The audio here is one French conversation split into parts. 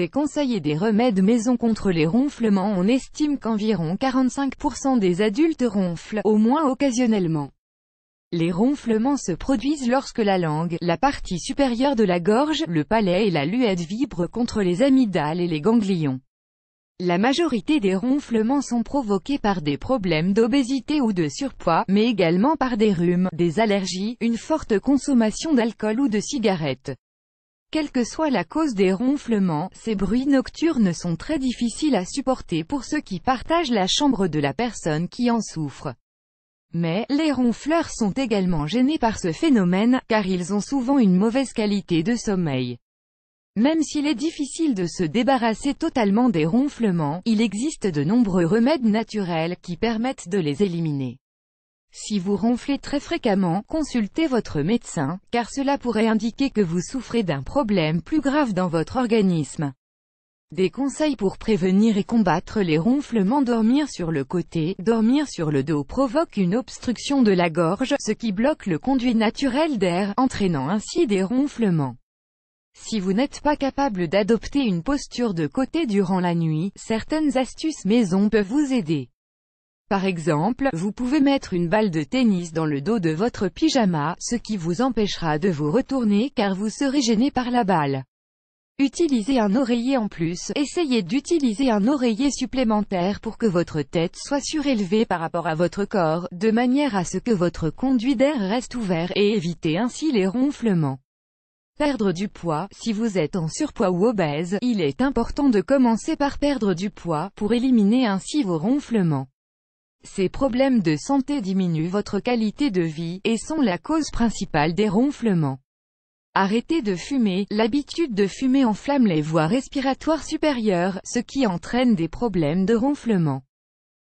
des conseils et des remèdes maison contre les ronflements on estime qu'environ 45% des adultes ronflent, au moins occasionnellement. Les ronflements se produisent lorsque la langue, la partie supérieure de la gorge, le palais et la luette vibrent contre les amygdales et les ganglions. La majorité des ronflements sont provoqués par des problèmes d'obésité ou de surpoids, mais également par des rhumes, des allergies, une forte consommation d'alcool ou de cigarettes. Quelle que soit la cause des ronflements, ces bruits nocturnes sont très difficiles à supporter pour ceux qui partagent la chambre de la personne qui en souffre. Mais, les ronfleurs sont également gênés par ce phénomène, car ils ont souvent une mauvaise qualité de sommeil. Même s'il est difficile de se débarrasser totalement des ronflements, il existe de nombreux remèdes naturels qui permettent de les éliminer. Si vous ronflez très fréquemment, consultez votre médecin, car cela pourrait indiquer que vous souffrez d'un problème plus grave dans votre organisme. Des conseils pour prévenir et combattre les ronflements Dormir sur le côté, dormir sur le dos provoque une obstruction de la gorge, ce qui bloque le conduit naturel d'air, entraînant ainsi des ronflements. Si vous n'êtes pas capable d'adopter une posture de côté durant la nuit, certaines astuces maison peuvent vous aider. Par exemple, vous pouvez mettre une balle de tennis dans le dos de votre pyjama, ce qui vous empêchera de vous retourner car vous serez gêné par la balle. Utilisez un oreiller en plus, essayez d'utiliser un oreiller supplémentaire pour que votre tête soit surélevée par rapport à votre corps, de manière à ce que votre conduit d'air reste ouvert et évitez ainsi les ronflements. Perdre du poids, si vous êtes en surpoids ou obèse, il est important de commencer par perdre du poids, pour éliminer ainsi vos ronflements. Ces problèmes de santé diminuent votre qualité de vie, et sont la cause principale des ronflements. Arrêtez de fumer, l'habitude de fumer enflamme les voies respiratoires supérieures, ce qui entraîne des problèmes de ronflement.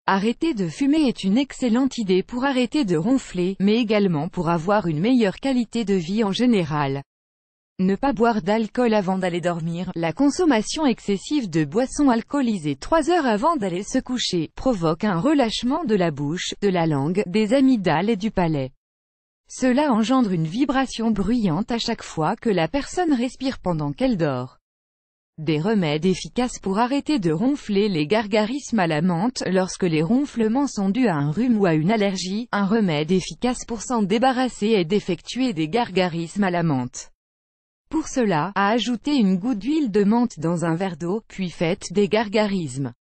Arrêter de fumer est une excellente idée pour arrêter de ronfler, mais également pour avoir une meilleure qualité de vie en général. Ne pas boire d'alcool avant d'aller dormir. La consommation excessive de boissons alcoolisées trois heures avant d'aller se coucher provoque un relâchement de la bouche, de la langue, des amygdales et du palais. Cela engendre une vibration bruyante à chaque fois que la personne respire pendant qu'elle dort. Des remèdes efficaces pour arrêter de ronfler les gargarismes à la menthe lorsque les ronflements sont dus à un rhume ou à une allergie, un remède efficace pour s'en débarrasser est d'effectuer des gargarismes à la menthe. Pour cela, à ajouter une goutte d'huile de menthe dans un verre d'eau, puis faites des gargarismes.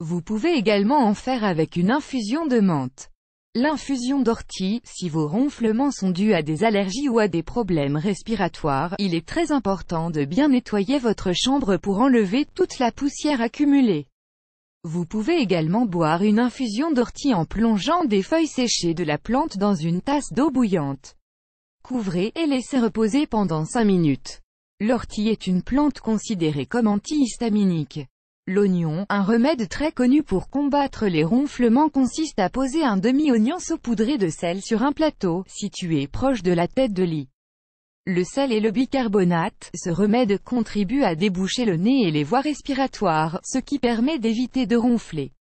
Vous pouvez également en faire avec une infusion de menthe. L'infusion d'ortie, si vos ronflements sont dus à des allergies ou à des problèmes respiratoires, il est très important de bien nettoyer votre chambre pour enlever toute la poussière accumulée. Vous pouvez également boire une infusion d'ortie en plongeant des feuilles séchées de la plante dans une tasse d'eau bouillante. Couvrez et laissez reposer pendant 5 minutes. L'ortie est une plante considérée comme antihistaminique. L'oignon, un remède très connu pour combattre les ronflements consiste à poser un demi-oignon saupoudré de sel sur un plateau, situé proche de la tête de lit. Le sel et le bicarbonate, ce remède contribue à déboucher le nez et les voies respiratoires, ce qui permet d'éviter de ronfler.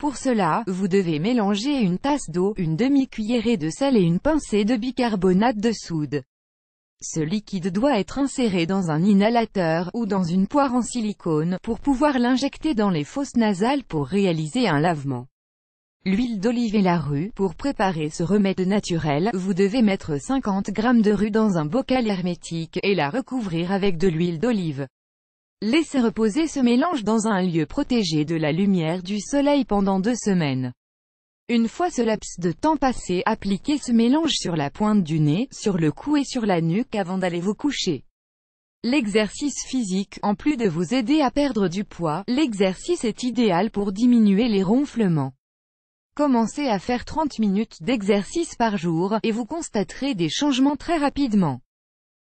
Pour cela, vous devez mélanger une tasse d'eau, une demi-cuillerée de sel et une pincée de bicarbonate de soude. Ce liquide doit être inséré dans un inhalateur, ou dans une poire en silicone, pour pouvoir l'injecter dans les fosses nasales pour réaliser un lavement. L'huile d'olive et la rue, pour préparer ce remède naturel, vous devez mettre 50 g de rue dans un bocal hermétique, et la recouvrir avec de l'huile d'olive. Laissez reposer ce mélange dans un lieu protégé de la lumière du soleil pendant deux semaines. Une fois ce laps de temps passé, appliquez ce mélange sur la pointe du nez, sur le cou et sur la nuque avant d'aller vous coucher. L'exercice physique, en plus de vous aider à perdre du poids, l'exercice est idéal pour diminuer les ronflements. Commencez à faire 30 minutes d'exercice par jour, et vous constaterez des changements très rapidement.